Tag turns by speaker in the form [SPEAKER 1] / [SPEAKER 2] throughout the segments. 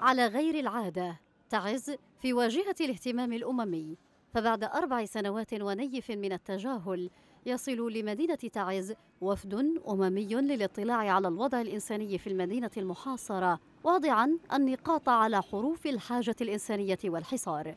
[SPEAKER 1] على غير العادة تعز في واجهة الاهتمام الأممي فبعد أربع سنوات ونيف من التجاهل يصل لمدينة تعز وفد أممي للاطلاع على الوضع الإنساني في المدينة المحاصرة واضعا النقاط على حروف الحاجة الإنسانية والحصار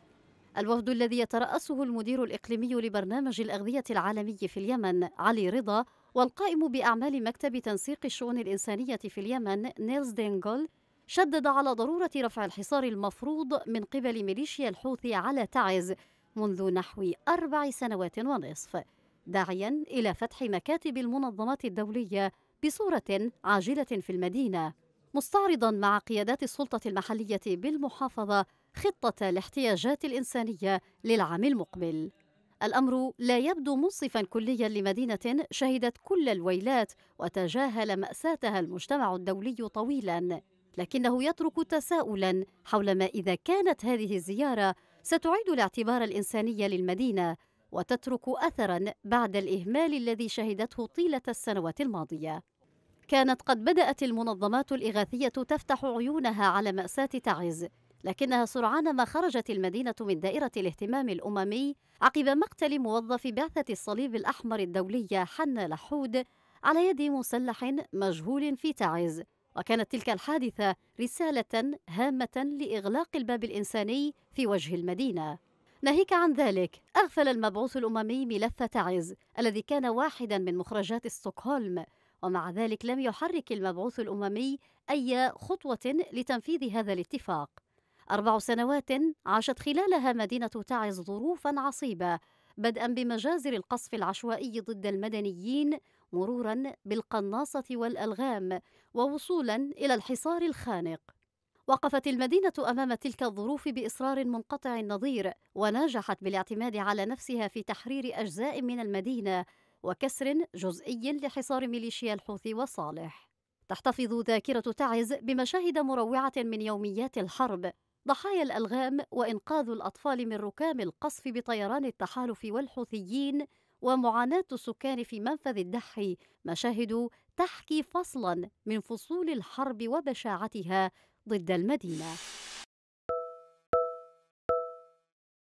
[SPEAKER 1] الوفد الذي يترأسه المدير الإقليمي لبرنامج الأغذية العالمي في اليمن علي رضا والقائم بأعمال مكتب تنسيق الشؤون الإنسانية في اليمن نيلز دينغول شدد على ضرورة رفع الحصار المفروض من قبل ميليشيا الحوثي على تعز منذ نحو أربع سنوات ونصف داعيا إلى فتح مكاتب المنظمات الدولية بصورة عاجلة في المدينة مستعرضا مع قيادات السلطة المحلية بالمحافظة خطة الاحتياجات الإنسانية للعام المقبل الأمر لا يبدو منصفا كليا لمدينة شهدت كل الويلات وتجاهل مأساتها المجتمع الدولي طويلا لكنه يترك تساؤلا حول ما إذا كانت هذه الزيارة ستعيد الاعتبار الإنساني للمدينة وتترك أثرا بعد الإهمال الذي شهدته طيلة السنوات الماضية كانت قد بدأت المنظمات الإغاثية تفتح عيونها على مأساة تعز لكنها سرعان ما خرجت المدينة من دائرة الاهتمام الأممي عقب مقتل موظف بعثة الصليب الأحمر الدولية حنا لحود على يد مسلح مجهول في تعز وكانت تلك الحادثة رسالة هامة لإغلاق الباب الإنساني في وجه المدينة ناهيك عن ذلك أغفل المبعوث الأممي ملف تعز الذي كان واحدا من مخرجات ستوكهولم ومع ذلك لم يحرك المبعوث الأممي أي خطوة لتنفيذ هذا الاتفاق أربع سنوات عاشت خلالها مدينة تعز ظروفا عصيبة بدءا بمجازر القصف العشوائي ضد المدنيين مرورا بالقناصه والالغام ووصولا الى الحصار الخانق وقفت المدينة أمام تلك الظروف بإصرار منقطع النظير ونجحت بالاعتماد على نفسها في تحرير أجزاء من المدينة وكسر جزئي لحصار ميليشيا الحوثي وصالح تحتفظ ذاكرة تعز بمشاهد مروعة من يوميات الحرب ضحايا الألغام وإنقاذ الأطفال من ركام القصف بطيران التحالف والحوثيين ومعاناة السكان في منفذ الدحي مشاهد تحكي فصلا من فصول الحرب وبشاعتها ضد المدينه